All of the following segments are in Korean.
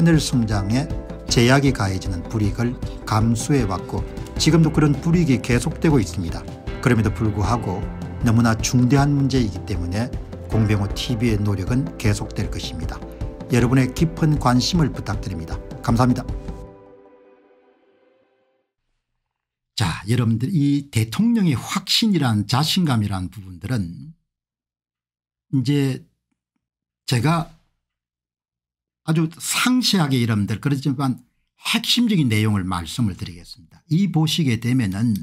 하늘 성장에 제약이 가해지는 불이익을 감수해왔고 지금도 그런 불이익이 계속되고 있습니다. 그럼에도 불구하고 너무나 중대한 문제이기 때문에 공병호 TV의 노력은 계속될 것입니다. 여러분의 깊은 관심을 부탁드립니다. 감사합니다. 자, 여러분들 이 대통령의 확신이란 자신감이란 부분들은 이제 제가 아주 상세하게 여러분들 그렇지만 핵심적인 내용을 말씀을 드리겠습니다. 이 보시게 되면은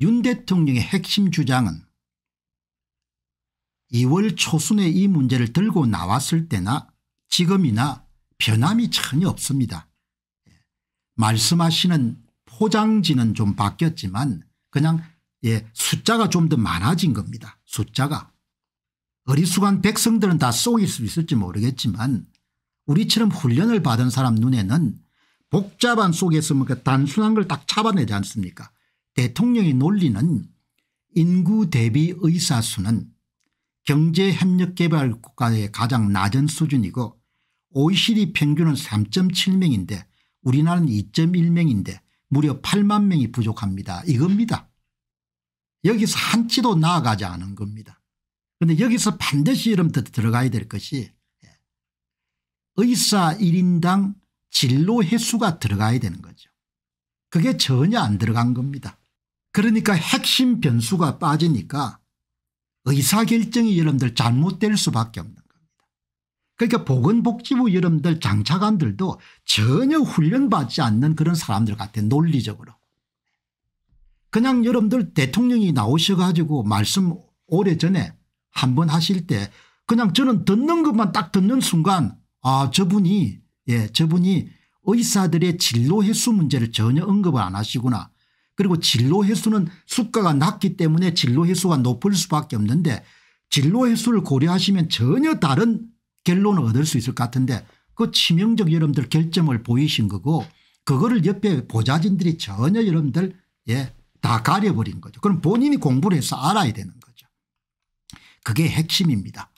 윤 대통령의 핵심 주장은 2월 초순에 이 문제를 들고 나왔을 때나 지금이나 변함이 전혀 없습니다. 예. 말씀하시는 포장지는 좀 바뀌었지만 그냥 예, 숫자가 좀 더 많아진 겁니다. 숫자가. 어리숙한 백성들은 다 속일 수 있을지 모르겠지만 우리처럼 훈련을 받은 사람 눈에는 복잡한 속에서 뭔가 그 단순한 걸 딱 잡아내지 않습니까 대통령이 논리는 인구 대비 의사 수는 경제협력개발 국가의 가장 낮은 수준이고 OECD 평균은 3.7명인데 우리나라는 2.1명인데 무려 8만 명이 부족합니다. 이겁니다. 여기서 한치도 나아가지 않은 겁니다. 그런데 여기서 반드시 이름 들어가야 될 것이 의사 1인당 진로 횟수가 들어가야 되는 거죠. 그게 전혀 안 들어간 겁니다. 그러니까 핵심 변수가 빠지니까 의사결정이 여러분들 잘못될 수밖에 없는 겁니다. 그러니까 보건복지부 여러분들 장차관들도 전혀 훈련받지 않는 그런 사람들 같아 논리적으로. 그냥 여러분들 대통령이 나오셔가지고 말씀 오래전에 한번 하실 때 그냥 저는 듣는 것만 딱 듣는 순간 아 저분이 예 저분이 의사들의 진로 횟수 문제를 전혀 언급을 안 하시구나. 그리고 진로 횟수는 수가가 낮기 때문에 진로 횟수가 높을 수밖에 없는데 진로 횟수를 고려하시면 전혀 다른 결론을 얻을 수 있을 것 같은데 그 치명적 여러분들 결점을 보이신 거고 그거를 옆에 보좌진들이 전혀 여러분들 예, 다 가려버린 거죠. 그럼 본인이 공부를 해서 알아야 되는 거죠. 그게 핵심입니다.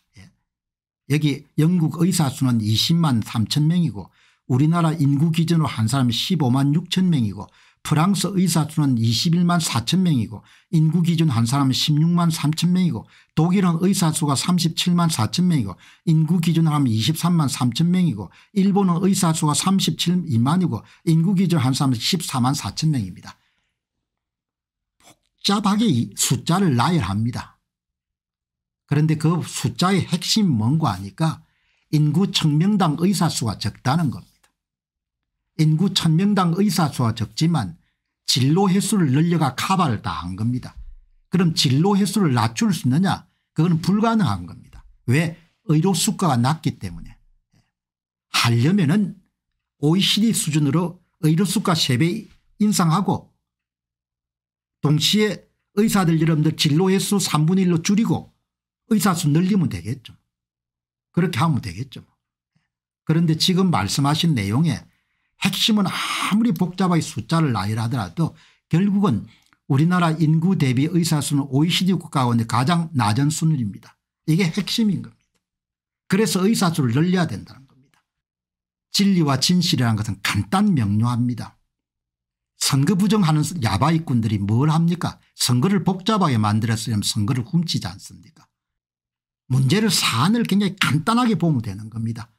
여기 영국 의사 수는 20만 3천 명이고 우리나라 인구 기준으로 한 사람이 15만 6천 명이고 프랑스 의사 수는 21만 4천 명이고 인구 기준 한 사람이 16만 3천 명이고 독일은 의사 수가 37만 4천 명이고 인구 기준으로 하면 23만 3천 명이고 일본은 의사 수가 37만이고 인구 기준 한사람은 14만 4천 명입니다. 복잡하게 숫자를 나열합니다. 그런데 그 숫자의 핵심 뭔고 하니까 인구 천명당 의사수가 적다는 겁니다. 인구 천명당 의사수가 적지만 진로 횟수를 늘려가 카바를 다 한 겁니다. 그럼 진로 횟수를 낮출 수 있느냐 그건 불가능한 겁니다. 왜 의료 수가가 낮기 때문에 하려면 은 OECD 수준으로 의료 수가 3배 인상하고 동시에 의사들 여러분들 진로 횟수 3분의 1로 줄이고 의사수 늘리면 되겠죠. 그렇게 하면 되겠죠. 그런데 지금 말씀하신 내용의 핵심은 아무리 복잡하게 숫자를 나열하더라도 결국은 우리나라 인구 대비 의사수는 OECD 국가 가운데 가장 낮은 수준입니다. 이게 핵심인 겁니다. 그래서 의사수를 늘려야 된다는 겁니다. 진리와 진실이라는 것은 간단 명료합니다. 선거 부정하는 야바 입꾼들이뭘 합니까 선거를 복잡하게 만들었으면 선거를 훔치지 않습니까 문제를 사안을 굉장히 간단하게 보면 되는 겁니다.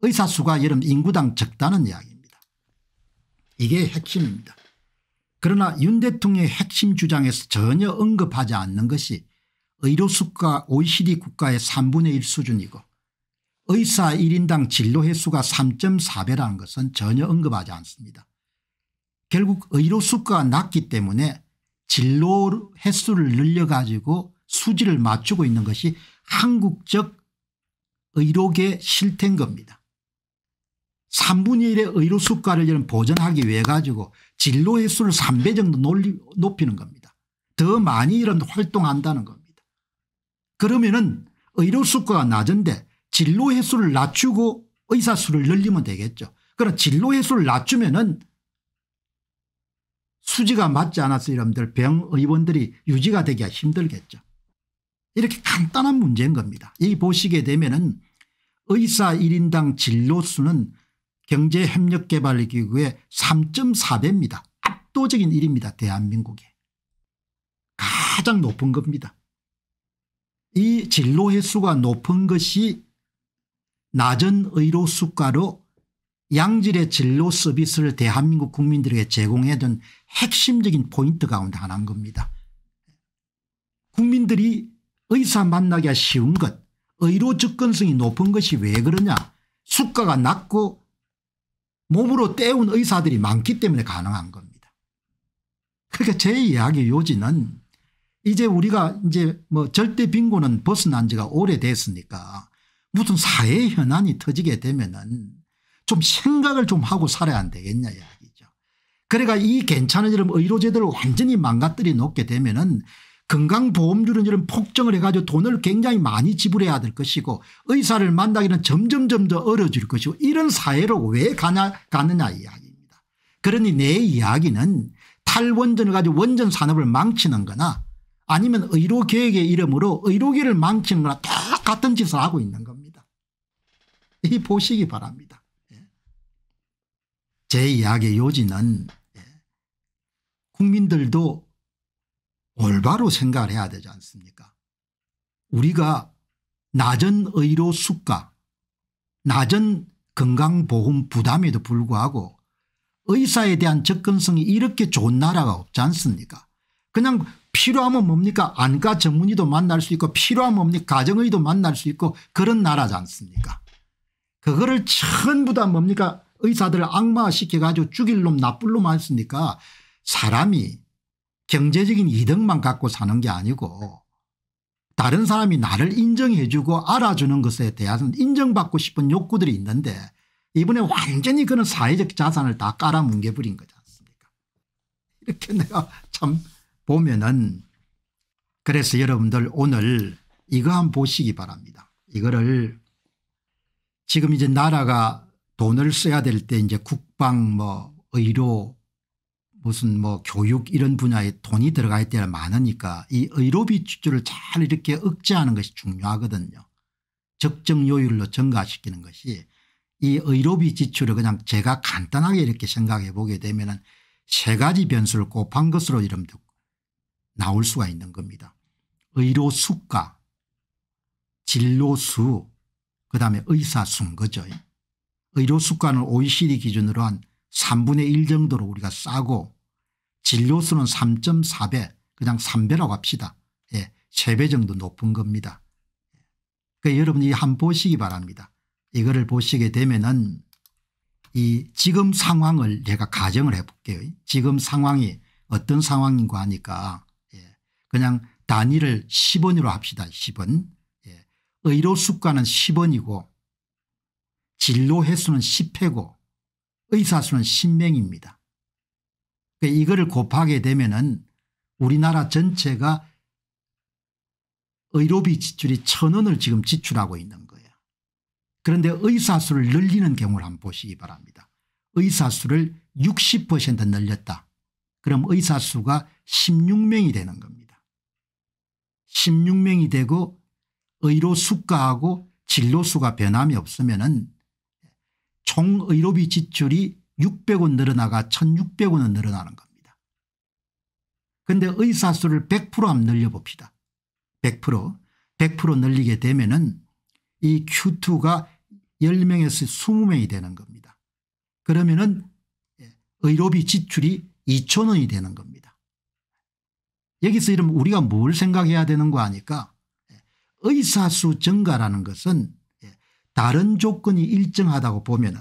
의사수가 여름 인구당 적다는 이야기입니다. 이게 핵심입니다. 그러나 윤 대통령의 핵심 주장에서 전혀 언급하지 않는 것이 의료수가 OECD 국가의 3분의 1 수준이고 의사 1인당 진료 횟수가 3.4배라는 것은 전혀 언급하지 않습니다. 결국 의료수가 낮기 때문에 진로 횟수를 늘려가지고 수지를 맞추고 있는 것이 한국적 의료계 실태인 겁니다. 3분의 1의 의료 수가를 보전하기 위해 가지고 진로의 수를 3배 정도 높이는 겁니다. 더 많이 이런 활동한다는 겁니다. 그러면은 의료 수가가 낮은데 진로 횟수를 낮추고 의사 수를 늘리면 되겠죠. 그러나 진로 횟수를 낮추면은 수지가 맞지 않아서 여러분들병 의원들이 유지가 되기가 힘들겠죠. 이렇게 간단한 문제인 겁니다. 이 보시게 되면은 의사 1인당 진로수는 경제협력개발기구의 3.4배입니다. 압도적인 일입니다. 대한민국에. 가장 높은 겁니다. 이 진로 횟수가 높은 것이 낮은 의료 수가로 양질의 진로 서비스를 대한민국 국민들에게 제공해준 핵심적인 포인트 가운데 하나인 겁니다. 국민들이 의사 만나기가 쉬운 것 의료 접근성이 높은 것이 왜 그러냐 수가가 낮고 몸으로 때운 의사들이 많기 때문에 가능한 겁니다. 그러니까 제 이야기 요지는 이제 우리가 이제 뭐 절대 빈곤은 벗어난 지가 오래됐으니까 무슨 사회 현안이 터지게 되면은 좀 생각을 좀 하고 살아야 안 되겠냐 이야기죠. 그러니까 이 괜찮은 이런 의료제도를 완전히 망가뜨려 놓게 되면은 건강보험료는 이런 폭정을 해가지고 돈을 굉장히 많이 지불해야 될 것이고 의사를 만나기는 점점점 더 어려질 것이고 이런 사회로 왜 가냐, 가느냐 이야기입니다. 그러니 내 이야기는 탈원전을 가지고 원전 산업을 망치는 거나 아니면 의료계획의 이름으로 의료계를 망치는 거나 똑같은 짓을 하고 있는 겁니다. 이 보시기 바랍니다. 예. 제 이야기의 요지는 예. 국민들도 올바로 생각을 해야 되지 않습니까 우리가 낮은 의료 수가 낮은 건강보험 부담에도 불구하고 의사에 대한 접근성이 이렇게 좋은 나라가 없지 않습니까 그냥 필요하면 뭡니까 안과 전문의도 만날 수 있고 필요하면 뭡니까 가정의도 만날 수 있고 그런 나라지 않습니까 그거를 전부 다 뭡니까 의사들을 악마화시켜가지고 죽일 놈 나쁠 놈 않습니까 사람이 경제적인 이득만 갖고 사는 게 아니고 다른 사람이 나를 인정해 주고 알아주는 것에 대한 인정받고 싶은 욕구들이 있는데 이번에 완전히 그런 사회적 자산을 다 깔아 뭉개버린 거지 않습니까 이렇게 내가 참 보면은 그래서 여러분들 오늘 이거 한번 보시기 바랍니다. 이거를 지금 이제 나라가 돈을 써야 될 때 이제 국방 뭐 의료 무슨 뭐 교육 이런 분야에 돈이 들어갈 때가 많으니까 이 의료비 지출을 잘 이렇게 억제하는 것이 중요하거든요. 적정 요율로 증가시키는 것이 이 의료비 지출을 그냥 제가 간단하게 이렇게 생각해 보게 되면 은세 가지 변수를 곱한 것으로 이름 나올 수가 있는 겁니다. 의료 수가 진료 수 그다음에 의사 순거죠. 의료 수가는 OECD 기준으로 한 3분의 1 정도로 우리가 싸고 진료수는 3.4배 그냥 3배라고 합시다. 예, 3배 정도 높은 겁니다. 그러니까 여러분이 한 보시기 바랍니다. 이거를 보시게 되면은 이 지금 상황을 내가 가정을 해볼게요. 지금 상황이 어떤 상황인가 하니까 예, 그냥 단위를 10원으로 합시다. 10원. 예, 의료 수가는 10원이고 진료 횟수는 10회고 의사수는 신명입니다. 그 이거를 곱하게 되면은 우리나라 전체가 의료비 지출이 천 원을 지금 지출하고 있는 거예요. 그런데 의사수를 늘리는 경우를 한번 보시기 바랍니다. 의사수를 60% 늘렸다. 그럼 의사수가 16명이 되는 겁니다. 16명이 되고 의료 수가하고 진료 수가 변함이 없으면 은총 의료비 지출이 600원 늘어나가 1600원은 늘어나는 겁니다. 그런데 의사 수를 1 0 0 늘려봅시다. 100% 100% 늘리게 되면 은이 Q2가 10명에서 20명이 되는 겁니다. 그러면 은 예, 의료비 지출이 2천원이 되는 겁니다. 여기서 이러면 우리가 뭘 생각해야 되는 거 아니까 예, 의사 수 증가라는 것은 다른 조건이 일정하다고 보면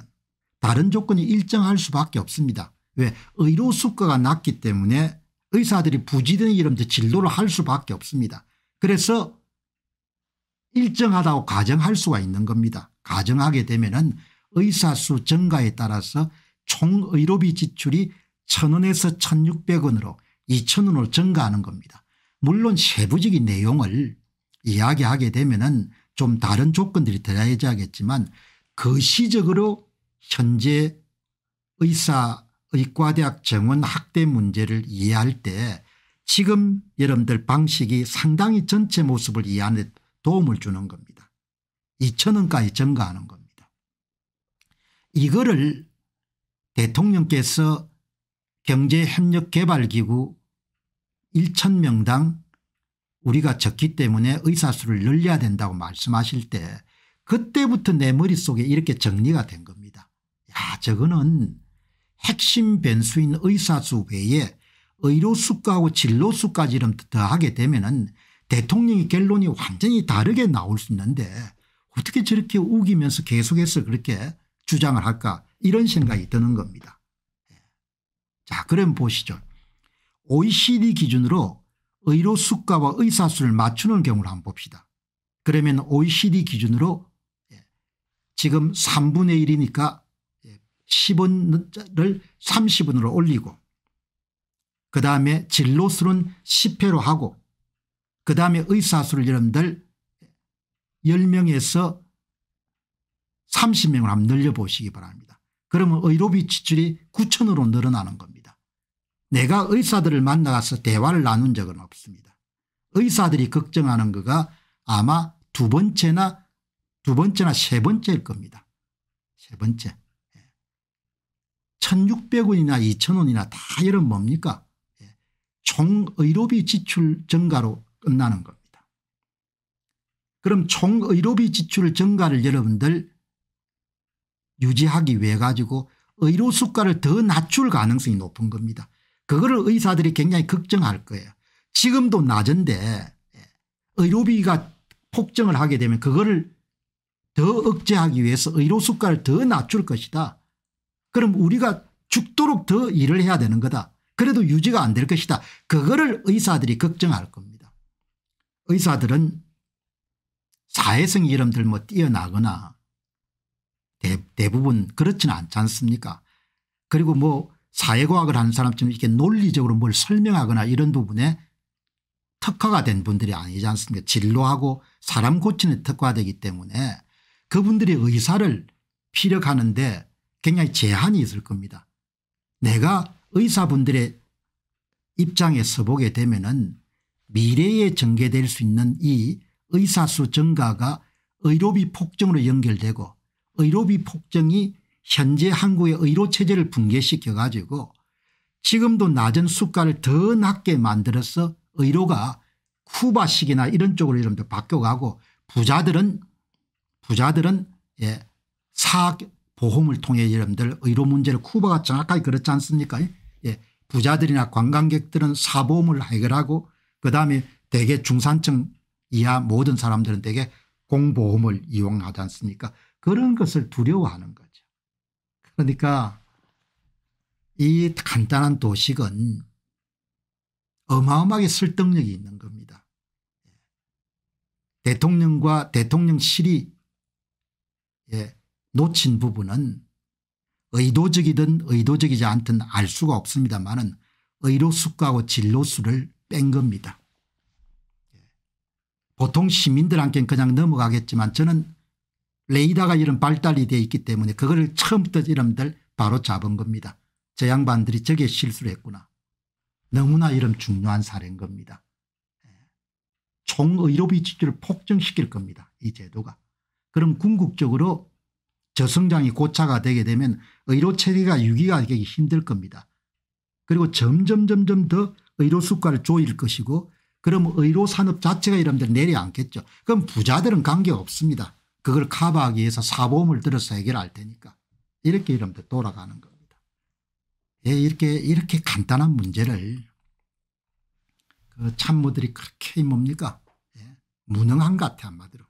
다른 조건이 일정할 수밖에 없습니다. 왜 의료 수가가 낮기 때문에 의사들이 부지런히 이러면서 진료를 할 수밖에 없습니다. 그래서 일정하다고 가정할 수가 있는 겁니다. 가정하게 되면 은 의사 수 증가에 따라서 총 의료비 지출이 1000원에서 1600원으로 2000원으로 증가하는 겁니다. 물론 세부적인 내용을 이야기하게 되면 은좀 다른 조건들이 들어야지 하겠지만 거시적으로 그 현재 의사 의과대학 정원 학대 문제를 이해할 때 지금 여러분들 방식이 상당히 전체 모습을 이해하는 데 도움을 주는 겁니다. 2천원까지 증가하는 겁니다. 이거를 대통령께서 경제협력개발기구 1천명당 우리가 적기 때문에 의사수를 늘려야 된다고 말씀하실 때 그때부터 내 머릿속에 이렇게 정리가 된 겁니다. 야 저거는 핵심 변수인 의사수 외에 의료수가하고 진로수까지 이름 더하게 되면 은 대통령이 결론이 완전히 다르게 나올 수 있는데 어떻게 저렇게 우기면서 계속해서 그렇게 주장을 할까 이런 생각이 드는 겁니다. 예. 자 그럼 보시죠. OECD 기준으로 의료 수가와 의사 수를 맞추는 경우를 한번 봅시다. 그러면 OECD 기준으로 예, 지금 3분의 1이니까 10원을 예, 30원으로 올리고 그 다음에 진로수는 10회로 하고 그 다음에 의사수를 여러분들 10명에서 3 0명으 한번 늘려보시기 바랍니다. 그러면 의료비 지출이 9천으로 늘어나는 겁니다. 내가 의사들을 만나서 대화를 나눈 적은 없습니다. 의사들이 걱정하는 거가 아마 두 번째나 두 번째나 세 번째일 겁니다. 세 번째. 1600원이나 예. 2000원이나 다 이런 뭡니까 예. 총의료비 지출 증가로 끝나는 겁니다. 그럼 총의료비 지출 증가를 여러분들 유지하기 위해 가지고 의료 수가를 더 낮출 가능성이 높은 겁니다. 그거를 의사들이 굉장히 걱정할 거예요. 지금도 낮은데 예, 의료비가 폭증을 하게 되면 그거를 더 억제하기 위해서 의료 수가를 더 낮출 것이다. 그럼 우리가 죽도록 더 일을 해야 되는 거다. 그래도 유지가 안 될 것이다. 그거를 의사들이 걱정할 겁니다. 의사들은 사회성 이름들 뭐 뛰어나거나 대, 부분 그렇지는 않지 않습니까 그리고 뭐 사회과학을 하는 사람처럼 이렇게 논리적으로 뭘 설명하거나 이런 부분에 특화가 된 분들이 아니지 않습니까 진로하고 사람 고치는 특화되기 때문에 그분들이 의사를 피력하는데 굉장히 제한이 있을 겁니다. 내가 의사분들의 입장에 서보게 되면 은 미래에 전개될 수 있는 이 의사수 증가가 의료비 폭증으로 연결되고 의료비 폭증이 현재 한국의 의료체제를 붕괴시켜 가지고 지금도 낮은 수가를 더 낮게 만들어서 의료가 쿠바식이나 이런 쪽으로 이런 데 바뀌어가고 부자들은 부자들은 예, 사학 보험을 통해 여러분들 의료 문제를 쿠바가 정확하게 그렇지 않습니까? 예, 부자들이나 관광객들은 사보험을 해결하고 그다음에 대개 중산층 이하 모든 사람들은 대개 공보험을 이용하지 않습니까? 그런 것을 두려워하는 거예요. 그러니까 이 간단한 도식은 어마어마하게 설득력이 있는 겁니다. 대통령과 대통령실이 예, 놓친 부분은 의도적이든 의도적이지 않든 알 수가 없습니다만은 의료수가하고 진로수를 뺀 겁니다. 예. 보통 시민들한테는 그냥 넘어가겠지만 저는 레이더가 이런 발달이 되어 있기 때문에 그거를 처음부터 이름들 바로 잡은 겁니다. 저 양반들이 저게 실수를 했구나. 너무나 이런 중요한 사례인 겁니다. 예. 총의료비 지출을 폭증시킬 겁니다. 이 제도가. 그럼 궁극적으로 저성장이 고차가 되게 되면 의료체계가 유기가 되기 힘들 겁니다. 그리고 점점 점점 더 의료 수가를 조일 것이고 그럼 의료산업 자체가 이런데 내려앉겠죠. 그럼 부자들은 관계없습니다. 그걸 커버하기 위해서 사보험을 들어서 해결할 테니까 이렇게 이러면 돌아가는 겁니다. 예, 이렇게 이렇게 간단한 문제를 그 참모들이 그렇게 뭡니까 예, 무능한 것 같아 한마디로.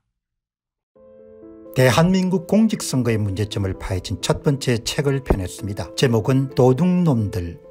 대한민국 공직선거의 문제점을 파헤친 첫 번째 책을 펴냈습니다. 제목은 도둑놈들